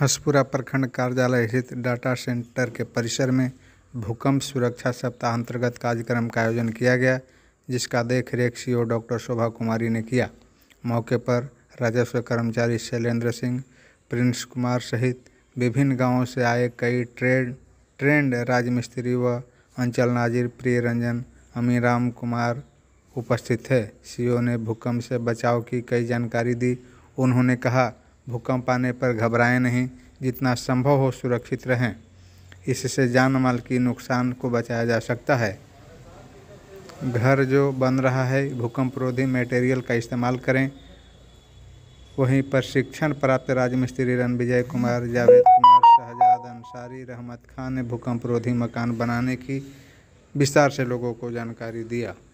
हंसपुरा प्रखंड कार्यालय स्थित डाटा सेंटर के परिसर में भूकंप सुरक्षा सप्ताह अंतर्गत कार्यक्रम का आयोजन किया गया जिसका देख रेख सी डॉक्टर शोभा कुमारी ने किया मौके पर राजस्व कर्मचारी शैलेंद्र सिंह प्रिंस कुमार सहित विभिन्न गांवों से आए कई ट्रेड ट्रेंड राजमिस्त्री व अंचल नाजिर प्रिय रंजन अमीराम कुमार उपस्थित थे सीओ ने भूकंप से बचाव की कई जानकारी दी उन्होंने कहा भूकंप आने पर घबराएं नहीं जितना संभव हो सुरक्षित रहें इससे जान माल की नुकसान को बचाया जा सकता है घर जो बन रहा है भूकंपरोधी मटेरियल का इस्तेमाल करें वहीं प्रशिक्षण प्राप्त राजमिस्त्री विजय कुमार जावेद कुमार शहजाद अंसारी रहमत खान ने भूकंपरोधी मकान बनाने की विस्तार से लोगों को जानकारी दिया